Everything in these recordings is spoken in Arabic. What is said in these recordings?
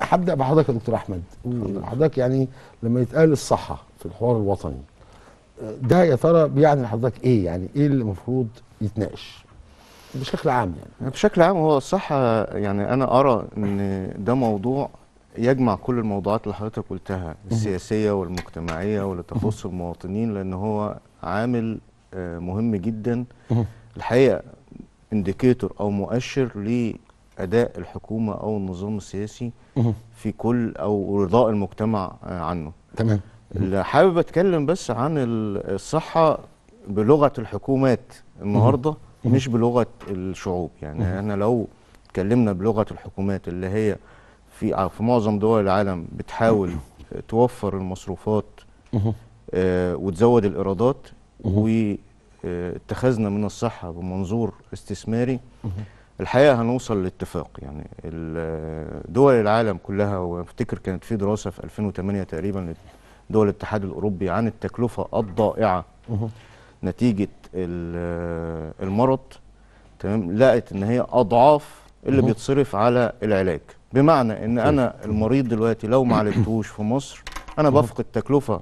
هبدا بحضرتك يا دكتور احمد حضرتك يعني لما يتقال الصحه في الحوار الوطني ده يا ترى بيعني لحضرتك ايه يعني ايه اللي المفروض يتناقش بشكل عام يعني بشكل عام هو الصحه يعني انا ارى ان ده موضوع يجمع كل الموضوعات اللي حضرتك قلتها السياسيه والمجتمعيه واللي تخص المواطنين لان هو عامل آه، مهم جدا الحقيقه انديكيتور او مؤشر اداء الحكومه او النظام السياسي في كل او رضاء المجتمع آه، عنه تمام حابب اتكلم بس عن الصحه بلغه الحكومات النهارده مش بلغه الشعوب يعني احنا لو اتكلمنا بلغه الحكومات اللي هي في في معظم دول العالم بتحاول توفر المصروفات آه، وتزود الايرادات واتخذنا من الصحه بمنظور استثماري الحقيقه هنوصل لاتفاق يعني دول العالم كلها وافتكر كانت في دراسه في 2008 تقريبا لدول الاتحاد الاوروبي عن التكلفه الضائعه نتيجه المرض تمام لقت ان هي اضعاف اللي بيتصرف على العلاج بمعنى ان انا المريض دلوقتي لو ما عالجتهوش في مصر انا بفقد تكلفه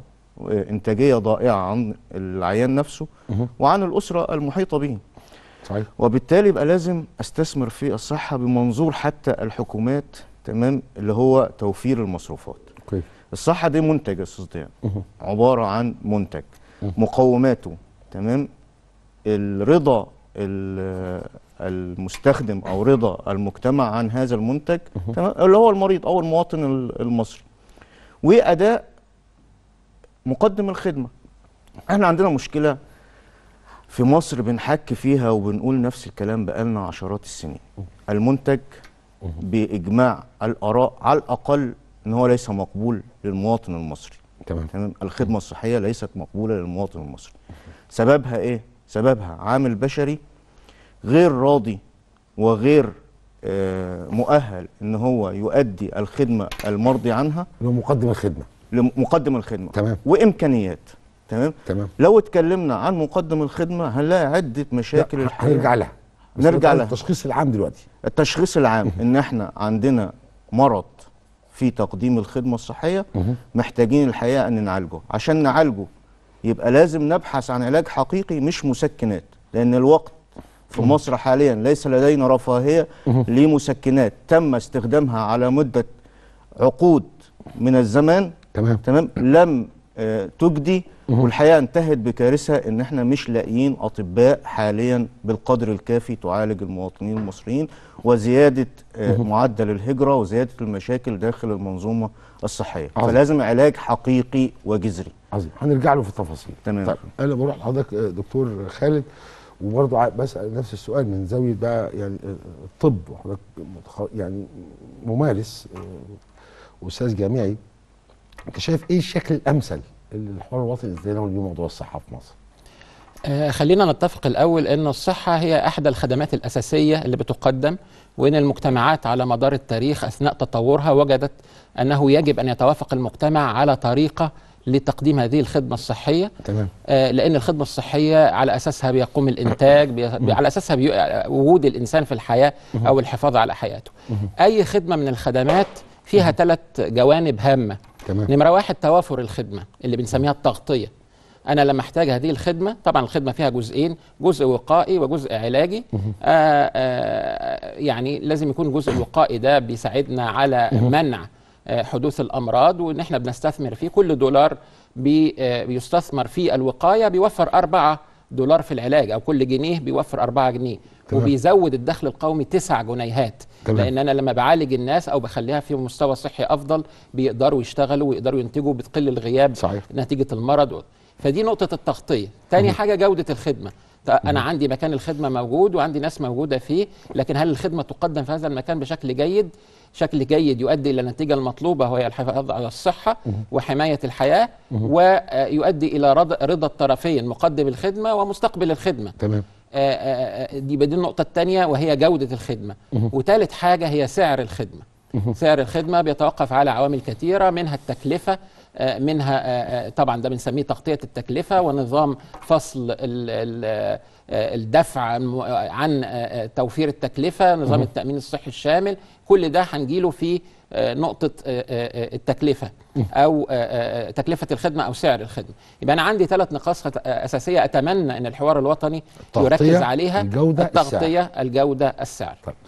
آه، انتاجيه ضائعه عن العيان نفسه وعن الاسره المحيطه به صحيح. وبالتالي يبقى لازم استثمر في الصحه بمنظور حتى الحكومات تمام اللي هو توفير المصروفات أوكي. الصحه دي منتج يا استاذ ديان عباره عن منتج مه. مقوماته تمام الرضا المستخدم او رضا المجتمع عن هذا المنتج تمام اللي هو المريض او المواطن المصري واداء مقدم الخدمه احنا عندنا مشكله في مصر بنحك فيها وبنقول نفس الكلام بقالنا عشرات السنين المنتج باجماع الاراء على الاقل ان هو ليس مقبول للمواطن المصري تمام تمام الخدمه الصحيه ليست مقبوله للمواطن المصري سببها ايه سببها عامل بشري غير راضي وغير آه، مؤهل ان هو يؤدي الخدمه المرضي عنها لمقدم الخدمه لمقدم الخدمه تمام وامكانيات تمام تمام لو اتكلمنا عن مقدم الخدمه هنلاقي عده مشاكل هنرجع لها نرجع لها التشخيص العام دلوقتي التشخيص العام ان احنا عندنا مرض في تقديم الخدمه الصحيه محتاجين الحقيقه ان نعالجه عشان نعالجه يبقى لازم نبحث عن علاج حقيقي مش مسكنات لان الوقت في مصر حاليا ليس لدينا رفاهيه لمسكنات تم استخدامها على مده عقود من الزمان تمام تمام لم آه، تجدي والحقيقه انتهت بكارثه ان احنا مش لاقيين اطباء حاليا بالقدر الكافي تعالج المواطنين المصريين وزياده آه، معدل الهجره وزياده المشاكل داخل المنظومه الصحيه عزيز. فلازم علاج حقيقي وجذري عظيم هنرجع له في التفاصيل تمام طيب انا بروح لحضرتك آه، دكتور خالد وبرضه بسال نفس السؤال من زاويه بقى يعني الطب وحضرتك يعني ممارس استاذ جامعي انت شايف ايه الشكل الامثل للحوار الوطني ازاي لو موضوع الصحه في مصر؟ آه، خلينا نتفق الاول ان الصحه هي احدى الخدمات الاساسيه اللي بتقدم وان المجتمعات على مدار التاريخ اثناء تطورها وجدت انه يجب ان يتوافق المجتمع على طريقه لتقديم هذه الخدمه الصحيه تمام آه، لان الخدمه الصحيه على اساسها بيقوم الانتاج بي... على اساسها بي... وجود الانسان في الحياه او الحفاظ على حياته اي خدمه من الخدمات فيها ثلاث جوانب هامه تمام نمره واحد توافر الخدمه اللي بنسميها التغطيه انا لما احتاج هذه الخدمه طبعا الخدمه فيها جزئين جزء وقائي وجزء علاجي آآ آآ آه، آه، يعني لازم يكون الجزء الوقائي ده بيساعدنا على منع آه، حدوث الامراض وان احنا بنستثمر فيه كل دولار بيستثمر في الوقايه بيوفر أربعة دولار في العلاج او كل جنيه بيوفر أربعة جنيه وبيزود الدخل القومي تسع جنيهات طبعا. لان انا لما بعالج الناس او بخليها في مستوى صحي افضل بيقدروا يشتغلوا ويقدروا ينتجوا بتقل الغياب صحيح. نتيجه المرض فدي نقطه التغطيه تاني حاجه جوده الخدمه انا عندي مكان الخدمه موجود وعندي ناس موجوده فيه لكن هل الخدمه تقدم في هذا المكان بشكل جيد شكل جيد يؤدي الى النتيجه المطلوبه وهي الحفاظ على الصحه وحمايه الحياه ويؤدي الى رضا الطرفين مقدم الخدمه ومستقبل الخدمه تمام آه، آه، آه، دي بدي النقطة الثانية وهي جودة الخدمة وثالث حاجة هي سعر الخدمة سعر الخدمة بيتوقف على عوامل كثيرة منها التكلفة آه، منها آه، آه، طبعا ده بنسميه تغطيه التكلفه ونظام فصل الدفع عن توفير التكلفه نظام التامين الصحي الشامل كل ده هنجيله في نقطة التكلفة أو تكلفة الخدمة أو سعر الخدمة يبقى أنا عندي ثلاث نقاط أساسية أتمنى أن الحوار الوطني يركز عليها الجودة التغطية الجودة السعر طيب.